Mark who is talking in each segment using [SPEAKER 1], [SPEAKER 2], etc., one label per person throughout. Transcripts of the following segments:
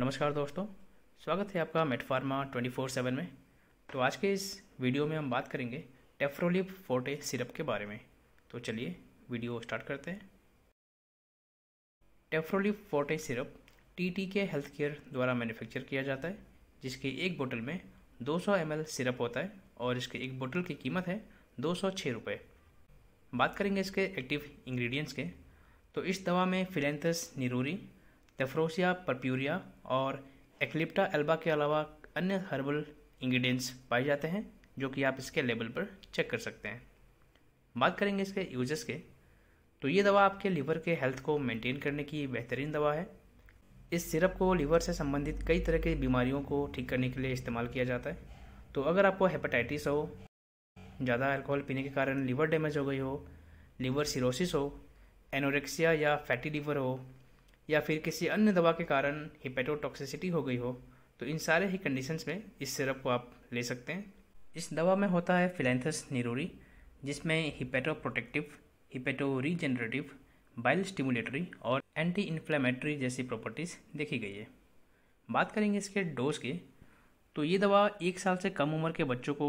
[SPEAKER 1] नमस्कार दोस्तों स्वागत है आपका मेटफार्मा ट्वेंटी फोर सेवन में तो आज के इस वीडियो में हम बात करेंगे टेफ्रोलिप फोर्टे सिरप के बारे में तो चलिए वीडियो स्टार्ट करते हैं Tefrolip forte syrup T K health care द्वारा मैन्युफैक्चर किया जाता है जिसके एक बोतल में 200 सौ एम सिरप होता है और इसके एक बोतल की कीमत है दो सौ बात करेंगे इसके एक्टिव इंग्रेडिएंट्स के तो इस दवा में फिलेंथस निरूरी नेफ्रोसिया परप्यूरिया और एक्लिप्टा एल्बा के अलावा अन्य हर्बल इंग्रेडिएंट्स पाए जाते हैं जो कि आप इसके लेबल पर चेक कर सकते हैं बात करेंगे इसके यूजेस के तो ये दवा आपके लीवर के हेल्थ को मेंटेन करने की बेहतरीन दवा है इस सिरप को लीवर से संबंधित कई तरह की बीमारियों को ठीक करने के लिए इस्तेमाल किया जाता है तो अगर आपको हेपेटाइटिस हो ज़्यादा अल्कोहल पीने के कारण लीवर डैमेज हो गई हो लीवर सिरोसिस हो एनोरेक्सिया या फैटी लीवर हो या फिर किसी अन्य दवा के कारण हिपेटोटॉक्सिसिटी हो गई हो तो इन सारे ही कंडीशंस में इस सिरप को आप ले सकते हैं इस दवा में होता है फिलेंथस निरोरी जिसमें hepato protective hepato regenerative bile stimulatory और एंटी इन्फ्लेमेटरी जैसी प्रॉपर्टीज़ देखी गई है बात करेंगे इसके डोज की तो ये दवा एक साल से कम उम्र के बच्चों को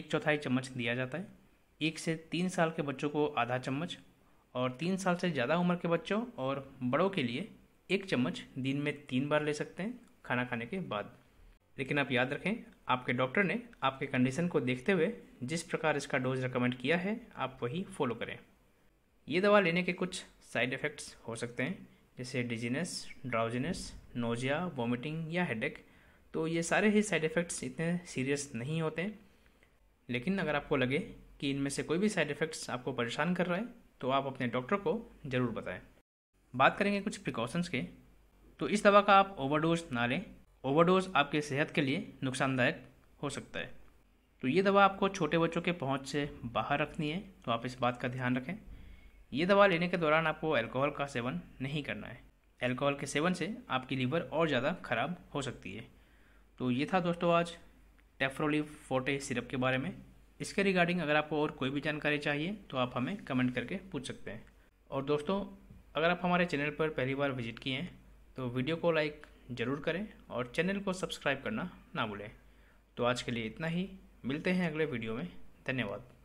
[SPEAKER 1] एक चौथाई चम्मच दिया जाता है एक से तीन साल के बच्चों को आधा चम्मच और तीन साल से ज़्यादा उम्र के बच्चों और बड़ों के लिए एक चम्मच दिन में तीन बार ले सकते हैं खाना खाने के बाद लेकिन आप याद रखें आपके डॉक्टर ने आपके कंडीशन को देखते हुए जिस प्रकार इसका डोज रिकमेंड किया है आप वही फॉलो करें ये दवा लेने के कुछ साइड इफ़ेक्ट्स हो सकते हैं जैसे डिजीनेस ड्राउजीनेस नोजिया वॉमिटिंग या हेडेक तो ये सारे ही साइड इफ़ेक्ट्स इतने सीरियस नहीं होते लेकिन अगर आपको लगे कि इनमें से कोई भी साइड इफ़ेक्ट्स आपको परेशान कर रहा है तो आप अपने डॉक्टर को ज़रूर बताएं बात करेंगे कुछ प्रिकॉशंस के तो इस दवा का आप ओवरडोज ना लें ओवरडोज आपके सेहत के लिए नुकसानदायक हो सकता है तो ये दवा आपको छोटे बच्चों के पहुंच से बाहर रखनी है तो आप इस बात का ध्यान रखें ये दवा लेने के दौरान आपको अल्कोहल का सेवन नहीं करना है अल्कोहल के सेवन से आपकी लीवर और ज़्यादा ख़राब हो सकती है तो ये था दोस्तों आज टेफ्रोलिव फोटे सिरप के बारे में इसके रिगार्डिंग अगर आपको और कोई भी जानकारी चाहिए तो आप हमें कमेंट करके पूछ सकते हैं और दोस्तों अगर आप हमारे चैनल पर पहली बार विजिट किए हैं तो वीडियो को लाइक ज़रूर करें और चैनल को सब्सक्राइब करना ना भूलें तो आज के लिए इतना ही मिलते हैं अगले वीडियो में धन्यवाद